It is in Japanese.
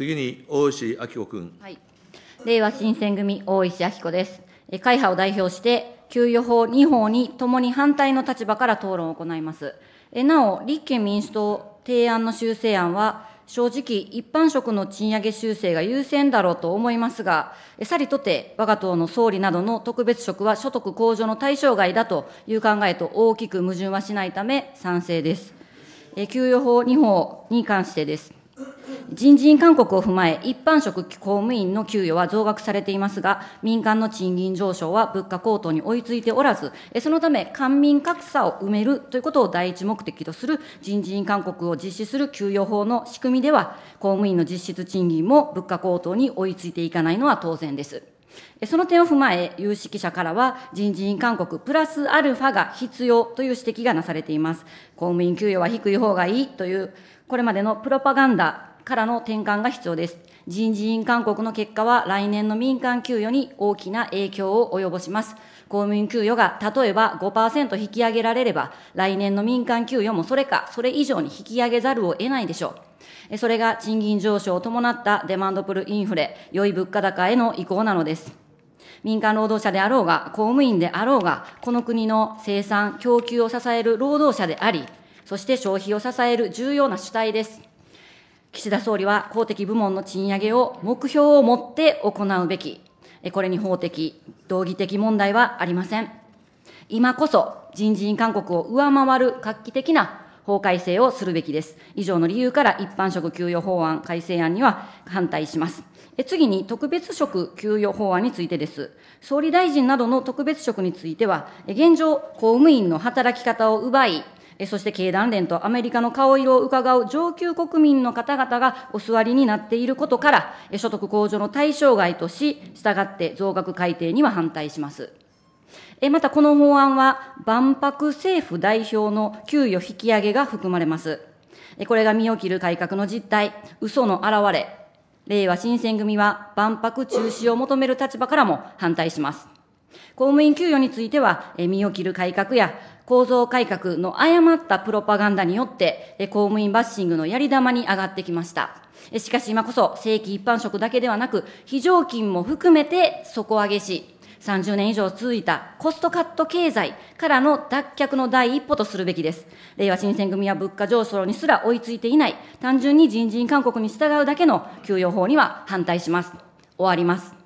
次に大石あきこ君。はい。令和新選組大石あきこです。え会派を代表して、給与法2法にともに反対の立場から討論を行います。えなお、立憲民主党提案の修正案は、正直、一般職の賃上げ修正が優先だろうと思いますが、さりとて、我が党の総理などの特別職は所得向上の対象外だという考えと大きく矛盾はしないため、賛成です。え給与法2法に関してです。人事院勧告を踏まえ、一般職公務員の給与は増額されていますが、民間の賃金上昇は物価高騰に追いついておらず、そのため、官民格差を埋めるということを第一目的とする人事院勧告を実施する給与法の仕組みでは、公務員の実質賃金も物価高騰に追いついていかないのは当然です。その点を踏まえ、有識者からは、人事院勧告プラスアルファが必要という指摘がなされています。公務員給与は低い方がいいという、これまでのプロパガンダからの転換が必要です。人事院勧告の結果は来年の民間給与に大きな影響を及ぼします。公務員給与が例えば5%引き上げられれば、来年の民間給与もそれかそれ以上に引き上げざるを得ないでしょう。それが賃金上昇を伴ったデマンドプルインフレ、良い物価高への移行なのです。民間労働者であろうが、公務員であろうが、この国の生産、供給を支える労働者であり、そして消費を支える重要な主体です。岸田総理は公的部門の賃上げを目標を持って行うべき、これに法的、道義的問題はありません。今こそ人事院勧告を上回る画期的な法改正をするべきです。以上の理由から一般職給与法案改正案には反対します。次に特別職給与法案についてです。総理大臣などの特別職については、現状、公務員の働き方を奪い、そして経団連とアメリカの顔色を伺う上級国民の方々がお座りになっていることから、所得控除の対象外とし、従って増額改定には反対します。またこの法案は、万博政府代表の給与引き上げが含まれます。これが身を切る改革の実態、嘘の現れ、令和新選組は万博中止を求める立場からも反対します。公務員給与については、身を切る改革や構造改革の誤ったプロパガンダによって、公務員バッシングのやり玉に上がってきました。しかし今こそ、正規一般職だけではなく、非常勤も含めて底上げし、30年以上続いたコストカット経済からの脱却の第一歩とするべきです。令和新選組は物価上昇にすら追いついていない、単純に人事院勧告に従うだけの給与法には反対します。終わります。